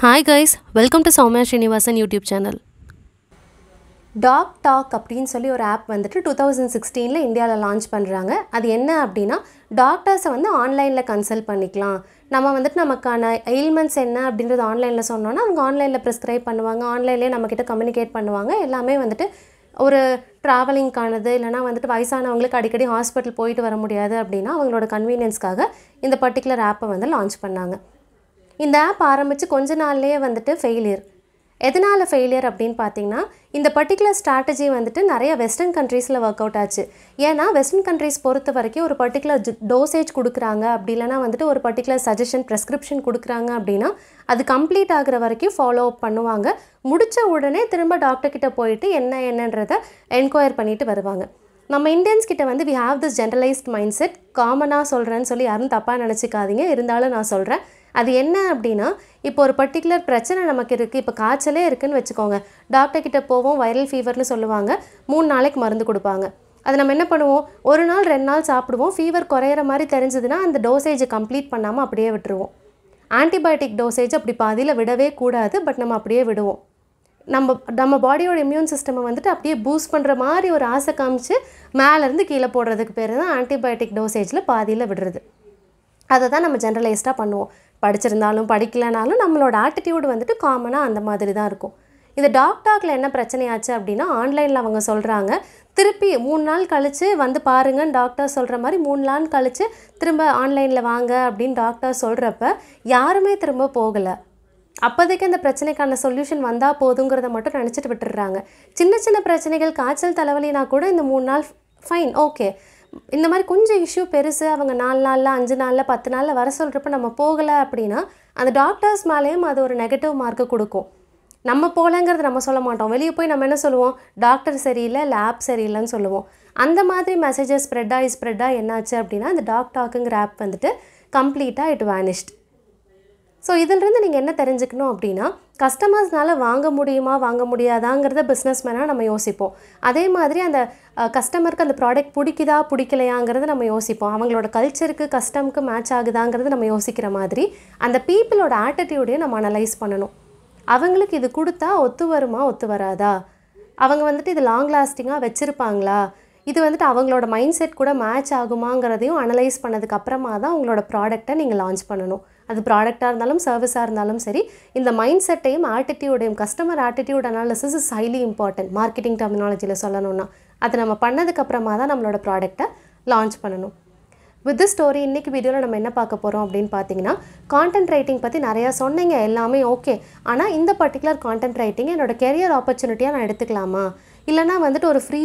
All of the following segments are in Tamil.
hi guys welcome to Soumya Srinivasan YouTube channel talk talk அப்படின்னு சொல்லி ஒரு ஆப் வந்துட்டு டூ தௌசண்ட் சிக்ஸ்டீனில் இந்தியாவில் லான்ச் பண்ணுறாங்க அது என்ன அப்படின்னா டாக்டர்ஸை வந்து ஆன்லைனில் கன்சல்ட் பண்ணிக்கலாம் நம்ம வந்துட்டு நமக்கான எயில்மெண்ட்ஸ் என்ன அப்படின்றது ஆன்லைனில் சொன்னோன்னா அவங்க ஆன்லைனில் ப்ரிஸ்கிரைப் பண்ணுவாங்க ஆன்லைன்லேயே நம்மக்கிட்ட கம்யூனிகேட் பண்ணுவாங்க எல்லாமே வந்துட்டு ஒரு ட்ராவலிங்க்கானது இல்லைனா வந்துட்டு வயசானவங்களுக்கு அடிக்கடி ஹாஸ்பிட்டல் போயிட்டு வர முடியாது அப்படின்னா அவங்களோட கன்வீனியன்ஸ்க்காக இந்த பர்டிகுலர் ஆப்பை வந்து லான்ச் பண்ணாங்க இந்த ஆப் ஆரம்பித்து கொஞ்ச நாள்லேயே வந்துட்டு ஃபெயிலியர் எதனால் ஃபெயிலியர் அப்படின்னு பார்த்தீங்கன்னா இந்த பர்டிகுலர் ஸ்ட்ராட்டஜி வந்துட்டு நிறைய வெஸ்டர்ன் கண்ட்ரீஸில் ஒர்க் அவுட் ஆச்சு ஏன்னா வெஸ்டர்ன் கண்ட்ரீஸ் பொறுத்த வரைக்கும் ஒரு பர்டிகுலர் டோசேஜ் கொடுக்குறாங்க அப்படி இல்லைனா வந்துட்டு ஒரு பர்டிகுலர் சஜஷன் ப்ரெஸ்கிரிப்ஷன் கொடுக்குறாங்க அப்படின்னா அது கம்ப்ளீட் ஆகிற வரைக்கும் ஃபாலோ அப் பண்ணுவாங்க முடித்த உடனே திரும்ப டாக்டர் கிட்ட போயிட்டு என்ன என்னன்றதை என்கொயர் பண்ணிட்டு வருவாங்க நம்ம இந்தியன்ஸ் கிட்ட வந்து we have this generalised mind set காமனாக சொல்கிறேன்னு சொல்லி யாரும் தப்பாக நினச்சிக்காதீங்க இருந்தாலும் நான் சொல்கிறேன் அது என்ன அப்படின்னா இப்போ ஒரு பர்டிகுலர் பிரச்சனை நமக்கு இருக்குது இப்போ காய்ச்சலே இருக்குதுன்னு வச்சுக்கோங்க டாக்டர்கிட்ட போவோம் வைரல் ஃபீவர்னு சொல்லுவாங்க மூணு நாளைக்கு மருந்து கொடுப்பாங்க அதை நம்ம என்ன பண்ணுவோம் ஒரு நாள் ரெண்டு நாள் சாப்பிடுவோம் ஃபீவர் குறையிற மாதிரி தெரிஞ்சதுன்னா அந்த டோசேஜை கம்ப்ளீட் பண்ணாமல் அப்படியே விட்டுருவோம் ஆன்டிபயோட்டிக் டோசேஜ் அப்படி பாதியில் விடவே கூடாது பட் நம்ம அப்படியே விடுவோம் நம்ம நம்ம பாடியோட இம்யூன் சிஸ்டமை வந்துட்டு அப்படியே பூஸ்ட் பண்ணுற மாதிரி ஒரு ஆசை காமிச்சு மேலேருந்து கீழே போடுறதுக்கு பேர் தான் ஆன்டிபயோட்டிக் டோசேஜில் பாதியில் விடுறது அதை தான் நம்ம ஜென்ரலைஸ்டாக பண்ணுவோம் படிச்சிருந்தாலும் படிக்கலைனாலும் நம்மளோட ஆட்டிடியூடு வந்துட்டு காமனாக அந்த மாதிரி தான் இருக்கும் இது டாக்டாக்கில் என்ன பிரச்சனையாச்சு அப்படின்னா ஆன்லைனில் அவங்க சொல்கிறாங்க திருப்பி மூணு நாள் கழித்து வந்து பாருங்கன்னு டாக்டர் சொல்கிற மாதிரி மூணு நாள் கழித்து திரும்ப ஆன்லைனில் வாங்க அப்படின்னு டாக்டர் சொல்கிறப்ப யாருமே திரும்ப போகலை அப்போதைக்கு அந்த பிரச்சனைக்கான சொல்யூஷன் வந்தால் போதுங்கிறத மட்டும் நினச்சிட்டு விட்டுடுறாங்க சின்ன சின்ன பிரச்சனைகள் காய்ச்சல் தலைவலினா கூட இந்த மூணு நாள் ஃபைன் ஓகே இந்த மாதிரி கொஞ்சம் இஷ்யூ பெருசு அவங்க நாலு நாளில் அஞ்சு நாளில் பத்து நாளில் வர சொல்கிறப்ப நம்ம போகலை அப்படின்னா அந்த டாக்டர்ஸ் மேலேயும் அது ஒரு நெகட்டிவ் மார்க்கு கொடுக்கும் நம்ம போகலங்கிறது நம்ம சொல்ல மாட்டோம் வெளியே போய் நம்ம என்ன சொல்லுவோம் டாக்டர் சரியில்லை லேப் சரியில்லைன்னு சொல்லுவோம் அந்த மாதிரி மெசேஜஸ் ஸ்ப்ரெட் ஆகி ஸ்ப்ரெட் ஆகி என்னாச்சு அப்படின்னா இந்த டாக்டாக்குங்கிற ஆப் வந்துட்டு கம்ப்ளீட்டாக இட் வேனிஷ்ட் ஸோ இதிலிருந்து நீங்கள் என்ன தெரிஞ்சுக்கணும் அப்படின்னா கஸ்டமர்ஸ்னால் வாங்க முடியுமா வாங்க முடியாதாங்கிறத பிஸ்னஸ் மேனாக நம்ம யோசிப்போம் அதே மாதிரி அந்த கஸ்டமருக்கு அந்த ப்ராடக்ட் பிடிக்குதா பிடிக்கலையாங்கிறத நம்ம யோசிப்போம் அவங்களோட கல்ச்சருக்கு கஸ்டமுக்கு மேட்ச் ஆகுதாங்கிறது நம்ம யோசிக்கிற மாதிரி அந்த பீப்புளோட ஆட்டிடியூடையும் நம்ம அனலைஸ் பண்ணணும் அவங்களுக்கு இது கொடுத்தா ஒத்து வருமா ஒத்து வராதா அவங்க வந்துட்டு இது லாங் லாஸ்டிங்காக வச்சுருப்பாங்களா இது வந்துட்டு அவங்களோட மைண்ட் செட் கூட மேட்ச் ஆகுமாங்கிறதையும் அனலைஸ் பண்ணதுக்கு அப்புறமா தான் உங்களோட ப்ராடக்டை நீங்கள் லான்ச் பண்ணணும் அது ப்ராடக்டாக இருந்தாலும் சர்வீஸாக இருந்தாலும் சரி இந்த மைண்ட் செட்டையும் ஆட்டிடியூடையும் customer attitude analysis is highly important marketing டெர்மினாலஜியில் சொல்லணும்னா அதை நம்ம பண்ணதுக்கப்புறமா தான் நம்மளோட ப்ராடக்டை லான்ச் பண்ணணும் வித் ஸ்டோரி இன்றைக்கி வீடியோவில் நம்ம என்ன பார்க்க போகிறோம் அப்படின்னு பார்த்தீங்கன்னா கான்டென்ட் ரைட்டிங் பற்றி நிறையா சொன்னீங்க எல்லாமே ஓகே ஆனால் இந்த பர்டிகுலர் கான்டென்ட் ரைட்டிங் என்னோடய கெரியர் ஆப்பர்ச்சுனிட்டியாக நான் எடுத்துக்கலாமா இல்லைனா வந்துட்டு ஒரு ஃப்ரீ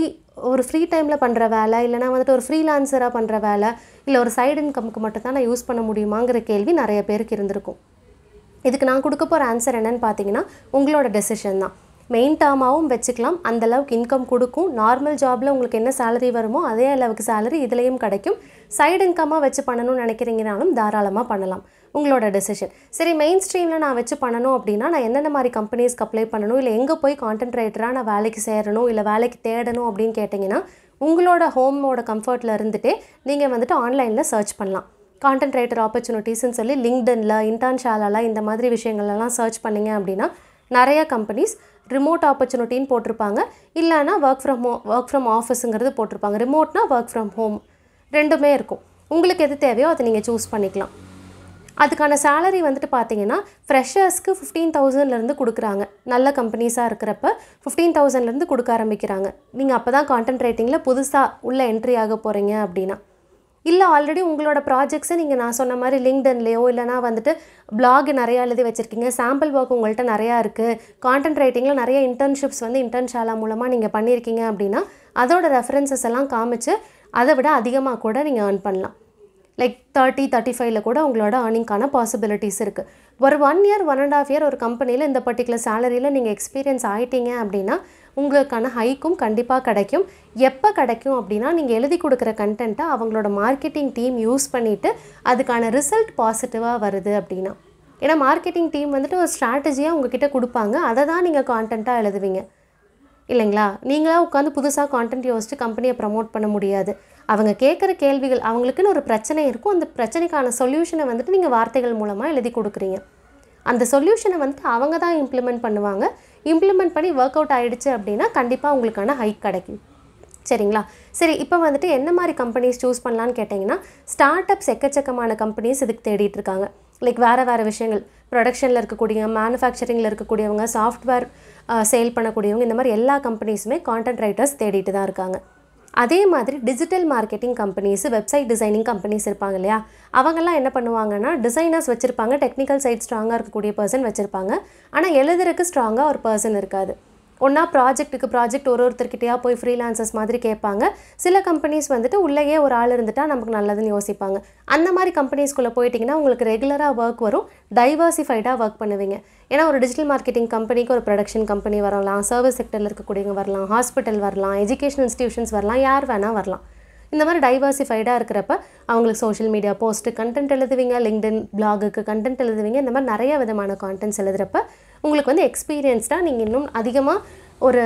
ஒரு ஃப்ரீ டைமில் பண்ணுற வேலை இல்லைனா வந்துட்டு ஒரு ஃப்ரீலான்சராக பண்ணுற வேலை இல்லை ஒரு சைடு இன்கம்க்கு மட்டும்தான் நான் யூஸ் பண்ண முடியுமாங்கிற கேள்வி நிறைய பேருக்கு இருந்திருக்கும் இதுக்கு நான் கொடுக்க போகிற ஆன்சர் என்னன்னு பார்த்தீங்கன்னா உங்களோட டெசிஷன் தான் மெயின் டேர்மாகவும் வச்சுக்கலாம் அந்தளவுக்கு இன்கம் கொடுக்கும் நார்மல் ஜாபில் உங்களுக்கு என்ன சேலரி வருமோ அதே அளவுக்கு சேலரி இதுலேயும் கிடைக்கும் சைடு இன்கமாக வச்சு பண்ணணும்னு நினைக்கிறீங்கனாலும் தாராளமாக பண்ணலாம் உங்களோட டெசிஷன் சரி மெயின் ஸ்ட்ரீமில் நான் வச்சு பண்ணணும் அப்படின்னா நான் என்னென்ன மாதிரி கம்பெனிஸ்க்கு அப்ளை பண்ணணும் இல்லை எங்கே போய் கான்டென்ட் ரைட்டராக நான் வேலைக்கு சேரணும் இல்லை வேலைக்கு தேடணும் அப்படின்னு கேட்டிங்கன்னா உங்களோட ஹோமோட கம்ஃபர்ட்டில் இருந்துட்டு நீங்கள் வந்துட்டு ஆன்லைனில் சர்ச் பண்ணலாம் கான்டென்ட் ரைட்டர் ஆப்பர்ச்சுனிட்டிஸ்னு சொல்லி லிங்க்டனில் இன்டர்ன்ஷாலால் இந்த மாதிரி விஷயங்கள்லாம் சர்ச் பண்ணிங்க அப்படின்னா நிறையா கம்பெனிஸ் ரிமோட் ஆப்பர்ச்சுனிட்டின்னு போட்டிருப்பாங்க இல்லைனா work from home work from ஆஃபீஸுங்கிறது போட்டிருப்பாங்க ரிமோட்னா ஒர்க் ஃப்ரம் ஹோம் ரெண்டுமே இருக்கும் உங்களுக்கு எது தேவையோ அதை நீங்கள் சூஸ் பண்ணிக்கலாம் அதுக்கான சேலரி வந்துட்டு பார்த்தீங்கன்னா ஃப்ரெஷர்ஸ்க்கு ஃபிஃப்டீன் தௌசண்ட்லேருந்து கொடுக்குறாங்க நல்ல கம்பெனிஸாக இருக்கிறப்ப ஃபிஃப்டீன் தௌசண்ட்லேருந்து கொடுக்க ஆரம்பிக்கிறாங்க நீங்கள் அப்போ தான் கான்டென்ட் ரைட்டிங்கில் புதுசாக உள்ளே என்ட்ரி ஆக போகிறீங்க அப்படின்னா இல்லை ஆல்ரெடி உங்களோட ப்ராஜெக்ட்ஸை நீங்கள் நான் சொன்ன மாதிரி லிங்க்டன்லேயோ இல்லைனா வந்துட்டு பிளாக் நிறையா எழுதி வச்சுருக்கீங்க சாம்பிள் ஒர்க் உங்கள்கிட்ட நிறையா இருக்குது கான்டென்ட் ரைட்டிங்கில் நிறைய இன்டர்ன்ஷிப்ஸ் வந்து இன்டர்ன் மூலமாக நீங்கள் பண்ணியிருக்கீங்க அப்படின்னா அதோட ரெஃபரன்சஸ் எல்லாம் காமிச்சு அதை விட அதிகமாக கூட நீங்கள் ஏர்ன் பண்ணலாம் லைக் தேர்ட்டி தேர்ட்டி ஃபைவ்ல கூட உங்களோட ஏர்னிங்கான பாசிபிலிட்டிஸ் இருக்குது ஒரு one year one and half year ஒரு கம்பெனியில் இந்த பர்டிகுலர் சேலரியில் நீங்கள் எக்ஸ்பீரியன்ஸ் ஆகிட்டீங்க அப்படின்னா உங்களுக்கான ஹைக்கும் கண்டிப்பாக கிடைக்கும் எப்போ கிடைக்கும் அப்படின்னா நீங்கள் எழுதி கொடுக்குற கண்டென்ட்டை அவங்களோட மார்க்கெட்டிங் டீம் யூஸ் பண்ணிவிட்டு அதுக்கான ரிசல்ட் பாசிட்டிவாக வருது அப்படின்னா ஏன்னா மார்க்கெட்டிங் டீம் வந்துட்டு ஒரு ஸ்ட்ராட்டஜியாக உங்ககிட்ட கொடுப்பாங்க அதை தான் நீங்கள் கான்டென்ட்டாக எழுதுவீங்க இல்லைங்களா நீங்களாக உட்காந்து புதுசாக கான்டென்ட் யோசித்து கம்பெனியை ப்ரமோட் பண்ண முடியாது அவங்க கேட்குற கேள்விகள் அவங்களுக்குன்னு ஒரு பிரச்சனை இருக்கும் அந்த பிரச்சனைக்கான சொல்யூஷனை வந்துட்டு நீங்கள் வார்த்தைகள் மூலமாக எழுதி கொடுக்குறீங்க அந்த சொல்யூஷனை வந்துட்டு அவங்க தான் இம்ப்ளிமெண்ட் பண்ணுவாங்க இம்ப்ளிமெண்ட் பண்ணி ஒர்க் அவுட் ஆகிடுச்சு அப்படின்னா கண்டிப்பாக உங்களுக்கான ஹைக் கிடைக்கும் சரிங்களா சரி இப்போ வந்துட்டு என்ன மாதிரி கம்பெனிஸ் சூஸ் பண்ணலான்னு கேட்டிங்கன்னா ஸ்டார்ட் அப்ஸ் எக்கச்சக்கமான கம்பெனிஸ் இதுக்கு தேடிட்டு இருக்காங்க லைக் வேறு வேறு விஷயங்கள் ப்ரொடக்ஷனில் இருக்கக்கூடிய மேனுஃபேக்சரிங்கில் இருக்கக்கூடியவங்க சாஃப்ட்வேர் சேல் பண்ணக்கூடியவங்க இந்த மாதிரி எல்லா கம்பெனிஸுமே கான்டென்ட் ரைட்டர்ஸ் தேடிட்டு தான் இருக்காங்க அதே மாதிரி digital marketing companies website designing companies இருப்பாங்க இல்லையா அவங்கெல்லாம் என்ன பண்ணுவாங்கன்னா டிசைனர்ஸ் வச்சுருப்பாங்க டெக்னிக்கல் சைட் ஸ்ட்ராங்காக இருக்கக்கூடிய பர்சன் வச்சுருப்பாங்க ஆனால் எழுதுறதுக்கு ஸ்ட்ராங்காக ஒரு பர்சன் இருக்காது ஒன்றா ப்ராஜெக்ட்டுக்கு ப்ராஜெக்ட் ஒரு ஒருத்தர்கிட்டயா போய் ஃப்ரீலான்சர்ஸ் மாதிரி கேட்பாங்க சில கம்பெனிஸ் வந்துட்டு உள்ளேயே ஒரு ஆள் இருந்துட்டால் நமக்கு நல்லதுன்னு யோசிப்பாங்க அந்த மாதிரி கம்பெனிஸ்குள்ளே போயிட்டிங்கன்னா உங்களுக்கு ரெகுலராக ஒர்க் வரும் டைவர்சிஃபைடாக ஒர்க் பண்ணுவீங்க ஏன்னா ஒரு டிஜிட்டல் மார்க்கெட்டிங் கம்பெனிக்கு ஒரு ப்ரொடக்ஷன் கம்பெனி வரலாம் சர்வீஸ் செக்டரில் இருக்கக்கூடியவங்க வரலாம் ஹாஸ்பிட்டல் வரலாம் எஜுகேஷன் இன்ஸ்டியூஷன்ஸ் வரலாம் யார் வேணால் வரலாம் இந்த மாதிரி டைவர்சிஃபைடாக இருக்கிறப்ப அவங்களுக்கு சோஷியல் மீடியா போஸ்ட்டு கண்டென்ட் எழுதுவீங்க லிங்க்டின் பிளாகுக்கு கண்டென்ட் எழுதுவீங்க இந்த மாதிரி நிறைய விதமான கான்டென்ட்ஸ் எழுதுகிறப்ப உங்களுக்கு வந்து எக்ஸ்பீரியன்ஸ்டாக நீங்கள் இன்னும் அதிகமாக ஒரு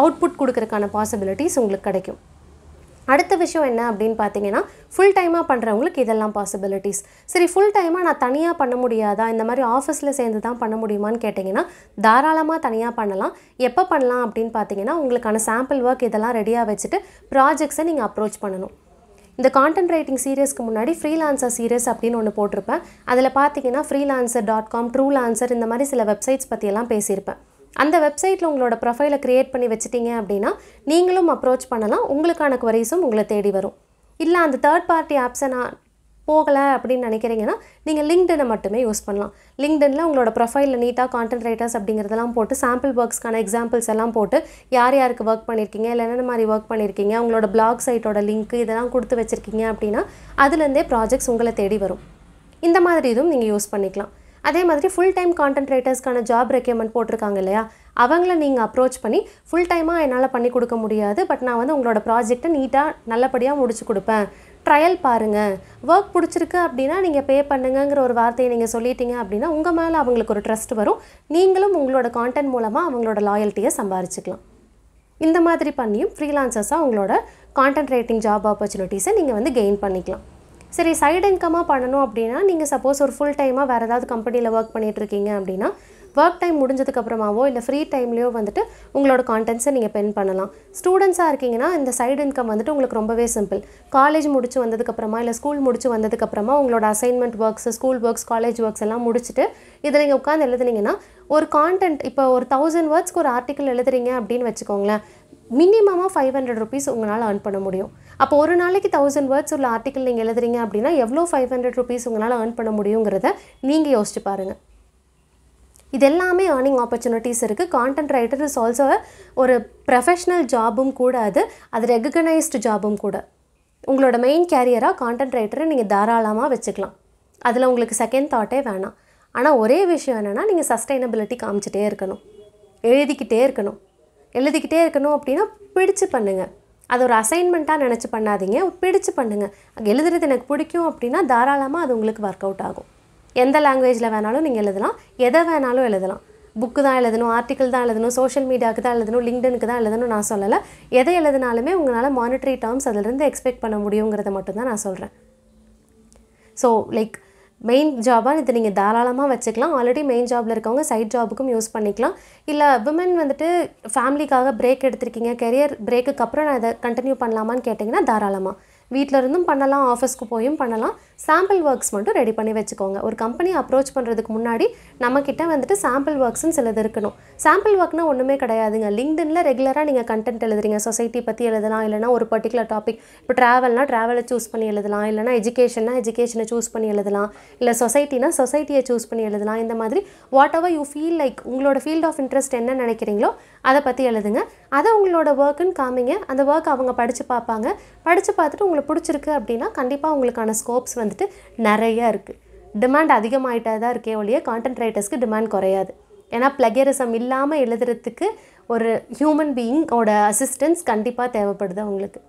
அவுட்புட் கொடுக்குறக்கான பாசிபிலிட்டிஸ் உங்களுக்கு கிடைக்கும் அடுத்த விஷயம் என்ன அப்படின்னு பார்த்தீங்கன்னா ஃபுல் டைமாக பண்ணுறவங்களுக்கு இதெல்லாம் பாசிபிலிட்டிஸ் சரி ஃபுல் டைமாக நான் தனியாக பண்ண முடியாதா இந்த மாதிரி ஆஃபீஸில் சேர்ந்து தான் பண்ண முடியுமான்னு கேட்டிங்கன்னா தாராளமாக தனியாக பண்ணலாம் எப்போ பண்ணலாம் அப்படின்னு பார்த்தீங்கன்னா உங்களுக்கான சாம்பிள் ஒர்க் இதெல்லாம் ரெடியாக வச்சுட்டு ப்ராஜெக்ட்ஸை நீங்கள் அப்ரோச் பண்ணணும் இந்த கான்டென்ட் ரைட்டிங் சீரியஸ்க்கு முன்னாடி ஃப்ரீலான்சர் சீரியஸ் அப்படின்னு ஒன்று போட்டிருப்பேன் அதில் பார்த்தீங்கன்னா freelancer dot com Truelancer இந்த மாதிரி சில வெப்சைட்ஸ் பற்றியெல்லாம் பேசியிருப்பேன் அந்த வெப்சைட்டில் உங்களோட ப்ரொஃபைலை க்ரியேட் பண்ணி வச்சுட்டிங்க அப்படின்னா நீங்களும் அப்ரோச் பண்ணலாம் உங்களுக்கான குவரீஸும் உங்களை தேடி வரும் இல்லை அந்த தேர்ட் பார்ட்டி ஆப்ஸை நான் போகலை அப்படின்னு நினைக்கிறீங்கன்னா நீங்கள் லிங்க்டனை மட்டுமே யூஸ் பண்ணலாம் லிங்க்டனில் உங்களோட ப்ரொஃபைலில் நீட்டாக கான்டென்ட் ரைட்டர்ஸ் அப்படிங்கிறதெல்லாம் போட்டு சாம்பிள் ஒர்க்ஸ்க்கான எக்ஸாம்பிள்ஸ் எல்லாம் போட்டு யார் யாருக்கு ஒர்க் பண்ணியிருக்கீங்க இல்லை என்னென்ன மாதிரி ஒர்க் பண்ணியிருக்கீங்க உங்களோட பிளாக் சைட்டோட லிங்க் இதெல்லாம் கொடுத்து வச்சுருக்கீங்க அப்படின்னா அதுலேருந்தே ப்ராஜெக்ட்ஸ் உங்களை தேடி வரும் இந்த மாதிரி இதுவும் நீங்கள் யூஸ் பண்ணிக்கலாம் அதே மாதிரி ஃபுல் டைம் கான்டென்ட் ரைட்டர்ஸ்க்கான ஜாப் ரெக்கமெண்ட் போட்டிருக்காங்க இல்லையா அவங்கள நீங்கள் அப்ரோச் பண்ணி ஃபுல் டைமாக என்னால் பண்ணி கொடுக்க முடியாது பட் நான் வந்து உங்களோட ப்ராஜெக்டை நீட்டாக நல்லபடியாக முடிச்சு கொடுப்பேன் ட்ரையல் பாருங்கள் ஒர்க் பிடிச்சிருக்கு அப்படின்னா நீங்கள் பே பண்ணுங்கங்கிற ஒரு வார்த்தையை நீங்கள் சொல்லிட்டீங்க அப்படின்னா உங்கள் மேலே அவங்களுக்கு ஒரு ட்ரஸ்ட் வரும் நீங்களும் உங்களோட கான்டென்ட் மூலமாக அவங்களோட லாயல்ட்டியை சம்பாரிச்சிக்கலாம் இந்த மாதிரி பண்ணியும் ஃப்ரீலான்சர்ஸாக உங்களோட கான்டென்ட் ரைட்டிங் ஜாப் ஆப்பர்ச்சுனிட்டிஸை நீங்கள் வந்து கெயின் பண்ணிக்கலாம் சரி சைடு இன்கமாக பண்ணணும் அப்படின்னா நீங்கள் சப்போஸ் ஒரு ஃபுல் டைமாக வேறு ஏதாவது கம்பெனியில் ஒர்க் பண்ணிகிட்ருக்கீங்க அப்படின்னா ஒர்க் டைம் முடிஞ்சதுக்கப்புறமாவோ இல்லை ஃப்ரீ டைம்லேயோ வந்துட்டு உங்களோட கான்டென்ட்ஸை நீங்கள் பென் பண்ணலாம் ஸ்டூடெண்ட்ஸாக இருக்கீங்கன்னா இந்த சைடு இன்கம் வந்துட்டு உங்களுக்கு ரொம்பவே சிம்பிள் காலேஜ் முடிச்சு வந்ததுக்கப்புறமா இல்லை ஸ்கூல் முடிச்சு வந்ததுக்கப்புறமா உங்களோட assignment works school works college works எல்லாம் முடிச்சுட்டு இதில் நீங்கள் உட்காந்து எழுதுனீங்கன்னா ஒரு கான்டென்ட் இப்போ ஒரு தௌசண்ட் வேர்ட்ஸ்க்கு ஒரு ஆர்டிக்கல் எழுதுறீங்க அப்படின்னு வச்சுக்கோங்களேன் மினிமமாக ஃபைவ் ஹண்ட்ரட் ருபீஸ் உங்களால் ஏர்ன் பண்ண முடியும் அப்போ ஒரு நாளைக்கு தௌசண்ட் வேர்ட்ஸ் உள்ள ஆர்டிக்கல் நீங்கள் எழுதுறீங்க அப்படின்னா எவ்வளோ ஃபைவ் ஹண்ட்ரட் ருபீஸ் உங்களால் ஏர்ன் பண்ண முடியுங்கிறத நீங்கள் யோசிச்சு பாருங்கள் இது எல்லாமே ஏர்னிங் ஆப்பர்ச்சுனிட்டிஸ் இருக்குது கான்டென்ட் ரைட்டர் இஸ் ஆல்சோ ஒரு ப்ரொஃபஷ்னல் ஜாபும் கூட அது அது ரெகக்னைஸ்டு ஜாபும் கூட உங்களோட மெயின் கேரியராக கான்டென்ட் ரைட்டரை நீங்கள் தாராளமாக வச்சுக்கலாம் அதில் உங்களுக்கு செகண்ட் தாட்டே வேணாம் ஆனால் ஒரே விஷயம் என்னென்னா நீங்கள் சஸ்டைனபிலிட்டி காமிச்சிட்டே இருக்கணும் எழுதிக்கிட்டே இருக்கணும் எழுதிக்கிட்டே இருக்கணும் அப்படின்னா பிடிச்சு பண்ணுங்கள் அது ஒரு அசைன்மெண்ட்டாக நினச்சி பண்ணாதீங்க பிடிச்சு பண்ணுங்கள் எழுதுறது எனக்கு பிடிக்கும் அப்படின்னா தாராளமாக அது உங்களுக்கு ஒர்க் அவுட் ஆகும் எந்த லாங்குவேஜில் வேணாலும் நீங்கள் எழுதலாம் எதை வேணாலும் எழுதலாம் புக்கு தான் எழுதணும் ஆர்டிக்கல் தான் எழுதணும் சோஷியல் மீடியாவுக்கு தான் எழுதணும் லிங்க்டனுக்கு தான் எழுதணும் நான் சொல்லலை எதை எழுதினாலுமே உங்களால் மானிட்டரி டேர்ம்ஸ் அதிலிருந்து எக்ஸ்பெக்ட் பண்ண முடியுங்கிறத மட்டும்தான் நான் சொல்கிறேன் ஸோ லைக் மெயின் ஜாபாக இதை நீங்கள் தாராளமாக வச்சுக்கலாம் ஆல்ரெடி மெயின் ஜாபில் இருக்கவங்க சைட் ஜாபுக்கும் யூஸ் பண்ணிக்கலாம் இல்லை விமன் வந்துட்டு ஃபேமிலிக்காக பிரேக் எடுத்திருக்கீங்க கெரியர் பிரேக்குக்கு அப்புறம் நான் இதை கண்டினியூ பண்ணலாமான்னு கேட்டிங்கன்னா தாராளமாக வீட்டில் இருந்தும் பண்ணலாம் ஆஃபீஸ்க்கு போயும் பண்ணலாம் சாம்பிள் ஒர்க்ஸ் மட்டும் ரெடி பண்ணி வச்சுக்கோங்க ஒரு கம்பெனி அப்ரோச் பண்ணுறதுக்கு முன்னாடி நம்மக்கிட்ட வந்துட்டு சாம்பிள் ஒர்க்ஸ்னு சிலது இருக்கணும் சாம்பிள் ஒர்க்னால் ஒன்றுமே கிடையாதுங்க லிங்க்டின்ல ரெகுலராக நீங்கள் கண்டென்ட் எழுதுறீங்க சொசைட்டி பற்றி எழுதலாம் இல்லைனா ஒரு பர்டிகுலர் டாபிக் இப்போ ட்ராவல்னால் ட்ராவலை சூஸ் பண்ணி எழுதலாம் இல்லைனா எஜுகேஷன்னா எஜுகேஷனை சூஸ் பண்ணி எழுதலாம் இல்லை சொசைட்டினா சொசைட்டியை சூஸ் பண்ணி எழுதலாம் இந்த மாதிரி whatever you feel like உங்களோட ஃபீல்ட் ஆஃப் இன்ட்ரெஸ்ட் என்ன நினைக்கிறீங்களோ அதை பற்றி எழுதுங்க அதை உங்களோட ஒர்க்குன்னு காமிங்க அந்த ஒர்க் அவங்க படித்து பார்ப்பாங்க படித்து பார்த்துட்டு உங்களுக்கு பிடிச்சிருக்கு அப்படின்னா கண்டிப்பாக உங்களுக்கான ஸ்கோப்ஸ் வந்து வந்துட்டு நிறையா இருக்குது டிமாண்ட் அதிகமாகிட்டே தான் இருக்கே ஒழிய கான்டென்ட் ரைட்டர்ஸ்க்கு டிமாண்ட் குறையாது ஏன்னா பிளகேரிசம் இல்லாமல் எழுதுறதுக்கு ஒரு ஹியூமன் பீயிங்கோட அசிஸ்டன்ஸ் கண்டிப்பாக தேவைப்படுது அவங்களுக்கு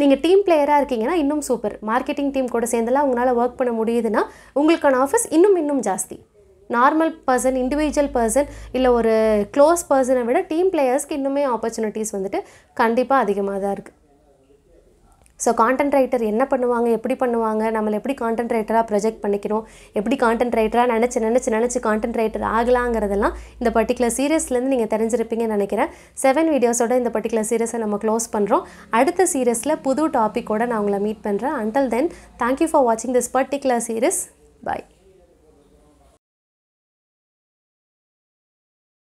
நீங்கள் டீம் பிளேயராக இருக்கீங்கன்னா இன்னும் சூப்பர் மார்க்கெட்டிங் டீம் கூட சேர்ந்தெல்லாம் உங்களால் ஒர்க் பண்ண முடியுதுன்னா உங்களுக்கான ஆஃபீஸ் இன்னும் இன்னும் ஜாஸ்தி நார்மல் பர்சன் இண்டிவிஜுவல் பர்சன் இல்லை ஒரு க்ளோஸ் பர்சனை விட டீம் பிளேயர்ஸ்க்கு இன்னுமே ஆப்பர்ச்சுனிட்டிஸ் வந்துட்டு கண்டிப்பாக அதிகமாக தான் இருக்குது ஸோ கான்டென்ட் ரைட்டர் என்ன பண்ணுவாங்க எப்படி பண்ணுவாங்க நம்மளை எப்படி கான்டென்ட் ரைட்டராக ப்ரொஜெக்ட் பண்ணிக்கணும் எப்படி கான்டென்ட் ரைட்டராக நினச்சி நினச்சி நினச்சி கான்டென்ட் ரைட்டர் ஆகலாங்கிறதெல்லாம் இந்த பர்டிகுலர் சீரியஸ்லேருந்து நீங்கள் தெரிஞ்சிருப்பீங்கன்னு நினைக்கிறேன் செவன் வீடியோஸோட இந்த பர்டிகுலர் சீரியஸை நம்ம க்ளோஸ் பண்ணுறோம் அடுத்த சீரியஸில் புது டாப்பிக்கோடு நான் உங்களை மீட் பண்ணுறேன் அண்டல் தென் தேங்க்யூ ஃபார் வாட்சிங் திஸ் பர்டிகுலர் சீரியஸ் பாய்